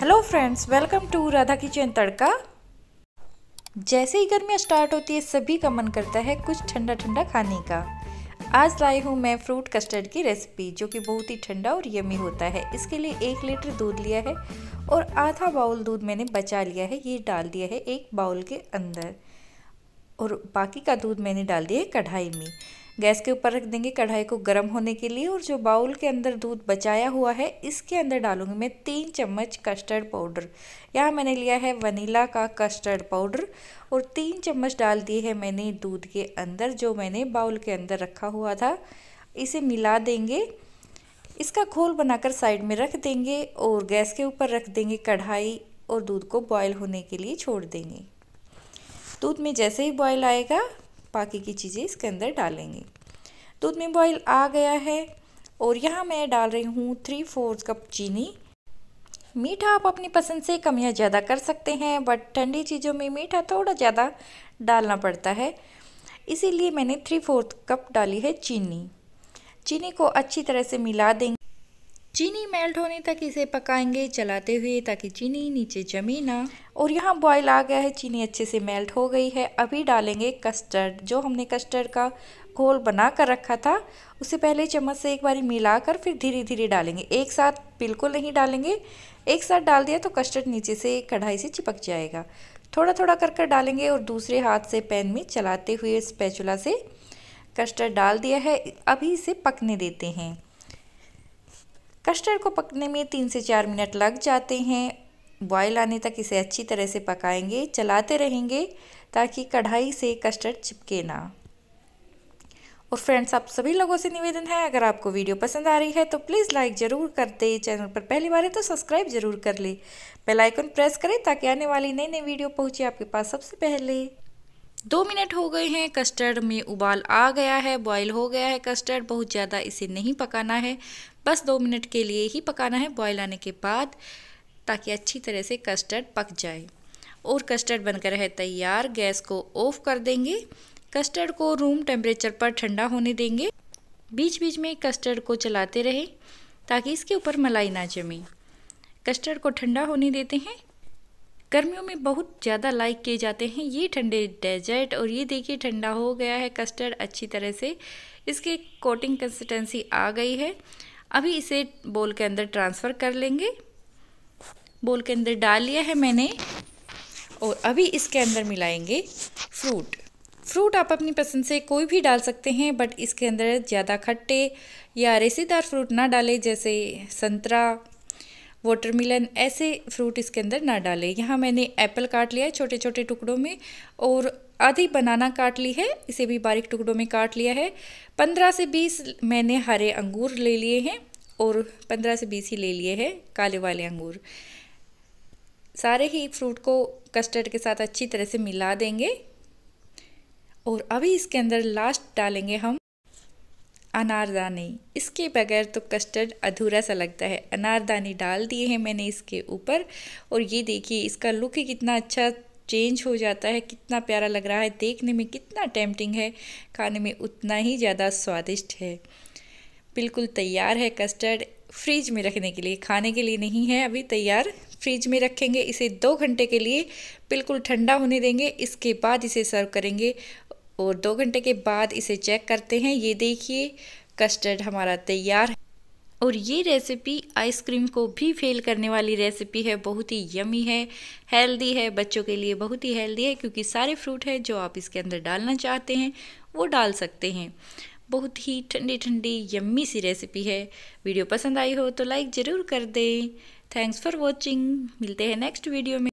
hello friends welcome to Radha kitchen tadka जैसे ही गर्मियाँ स्टार्ट होती है सभी का मन करता है कुछ ठंडा ठंडा खाने का आज लाई हूँ मैं फ्रूट कस्टर्ड की रेसिपी जो कि बहुत ही ठंडा और यमी होता है इसके लिए एक लीटर दूध लिया है और आधा बाउल दूध मैंने बचा लिया है ये डाल दिया है एक बाउल के अंदर और बाकी का दूध मैंने डाल दिया है कढ़ाई में गैस के ऊपर रख देंगे कढ़ाई को गर्म होने के लिए और जो बाउल के अंदर दूध बचाया हुआ है इसके अंदर डालूंगी मैं तीन चम्मच कस्टर्ड पाउडर यहाँ मैंने लिया है वनीला का कस्टर्ड पाउडर और तीन चम्मच डाल दिए है मैंने दूध के अंदर जो मैंने बाउल के अंदर रखा हुआ था इसे मिला देंगे इसका घोल बनाकर साइड में रख देंगे और गैस के ऊपर रख देंगे कढ़ाई और दूध को बॉयल होने के लिए छोड़ देंगे दूध में जैसे ही बॉयल आएगा बाकी की चीज़ें इसके अंदर डालेंगे दूध में बॉईल आ गया है और यहाँ मैं डाल रही हूँ थ्री फोर्थ कप चीनी मीठा आप अपनी पसंद से कम या ज़्यादा कर सकते हैं बट ठंडी चीज़ों में मीठा थोड़ा ज़्यादा डालना पड़ता है इसीलिए मैंने थ्री फोर्थ कप डाली है चीनी चीनी को अच्छी तरह से मिला देंगे चीनी मेल्ट होने तक इसे पकाएंगे चलाते हुए ताकि चीनी नीचे जमी ना और यहाँ बॉयल आ गया है चीनी अच्छे से मेल्ट हो गई है अभी डालेंगे कस्टर्ड जो हमने कस्टर्ड का घोल बना कर रखा था उसे पहले चम्मच से एक बारी मिलाकर फिर धीरे धीरे डालेंगे एक साथ बिल्कुल नहीं डालेंगे एक साथ डाल दिया तो कस्टर्ड नीचे से कढ़ाई से चिपक जाएगा थोड़ा थोड़ा कर कर डालेंगे और दूसरे हाथ से पैन में चलाते हुए स्पैचुला से कस्टर्ड डाल दिया है अभी इसे पकने देते हैं कस्टर्ड को पकने में तीन से चार मिनट लग जाते हैं बॉयल आने तक इसे अच्छी तरह से पकाएंगे चलाते रहेंगे ताकि कढ़ाई से कस्टर्ड चिपके ना और फ्रेंड्स आप सभी लोगों से निवेदन है अगर आपको वीडियो पसंद आ रही है तो प्लीज़ लाइक ज़रूर कर दे चैनल पर पहली बार है तो सब्सक्राइब ज़रूर कर ले बेल आइकन प्रेस करें ताकि आने वाली नई नई वीडियो पहुंचे आपके पास सबसे पहले दो मिनट हो गए हैं कस्टर्ड में उबाल आ गया है बॉयल हो गया है कस्टर्ड बहुत ज़्यादा इसे नहीं पकाना है बस दो मिनट के लिए ही पकाना है बॉयल आने के बाद ताकि अच्छी तरह से कस्टर्ड पक जाए और कस्टर्ड बनकर है तैयार गैस को ऑफ कर देंगे कस्टर्ड को रूम टेम्परेचर पर ठंडा होने देंगे बीच बीच में कस्टर्ड को चलाते रहें ताकि इसके ऊपर मलाई ना जमे कस्टर्ड को ठंडा होने देते हैं गर्मियों में बहुत ज़्यादा लाइक किए जाते हैं ये ठंडे डेजर्ट और ये देखिए ठंडा हो गया है कस्टर्ड अच्छी तरह से इसके कोटिंग कंसिस्टेंसी आ गई है अभी इसे बोल के अंदर ट्रांसफ़र कर लेंगे बोल के अंदर डाल लिया है मैंने और अभी इसके अंदर मिलाएंगे फ्रूट फ्रूट आप अपनी पसंद से कोई भी डाल सकते हैं बट इसके अंदर ज़्यादा खट्टे या रेसेदार फ्रूट ना डालें जैसे संतरा वाटरमेलन ऐसे फ्रूट इसके अंदर ना डालें यहाँ मैंने एप्पल काट लिया है छोटे छोटे टुकड़ों में और आधी बनाना काट ली है इसे भी बारीक टुकड़ों में काट लिया है पंद्रह से बीस मैंने हरे अंगूर ले लिए हैं और पंद्रह से बीस ही ले लिए हैं काले वाले अंगूर सारे ही फ्रूट को कस्टर्ड के साथ अच्छी तरह से मिला देंगे और अभी इसके अंदर लास्ट डालेंगे हम अनारदाने इसके बगैर तो कस्टर्ड अधूरा सा लगता है अनारदाने डाल दिए हैं मैंने इसके ऊपर और ये देखिए इसका लुक ही कितना अच्छा चेंज हो जाता है कितना प्यारा लग रहा है देखने में कितना टेम्पटिंग है खाने में उतना ही ज़्यादा स्वादिष्ट है बिल्कुल तैयार है कस्टर्ड फ्रिज में रखने के लिए खाने के लिए नहीं है अभी तैयार फ्रिज में रखेंगे इसे दो घंटे के लिए बिल्कुल ठंडा होने देंगे इसके बाद इसे सर्व करेंगे और दो घंटे के बाद इसे चेक करते हैं ये देखिए कस्टर्ड हमारा तैयार है और ये रेसिपी आइसक्रीम को भी फेल करने वाली रेसिपी है बहुत ही यमी है हेल्दी है बच्चों के लिए बहुत ही हेल्दी है क्योंकि सारे फ्रूट हैं जो आप इसके अंदर डालना चाहते हैं वो डाल सकते हैं बहुत ही ठंडी ठंडी यम्मी सी रेसिपी है वीडियो पसंद आई हो तो लाइक ज़रूर कर दें थैंक्स फॉर वॉचिंग मिलते हैं नेक्स्ट वीडियो में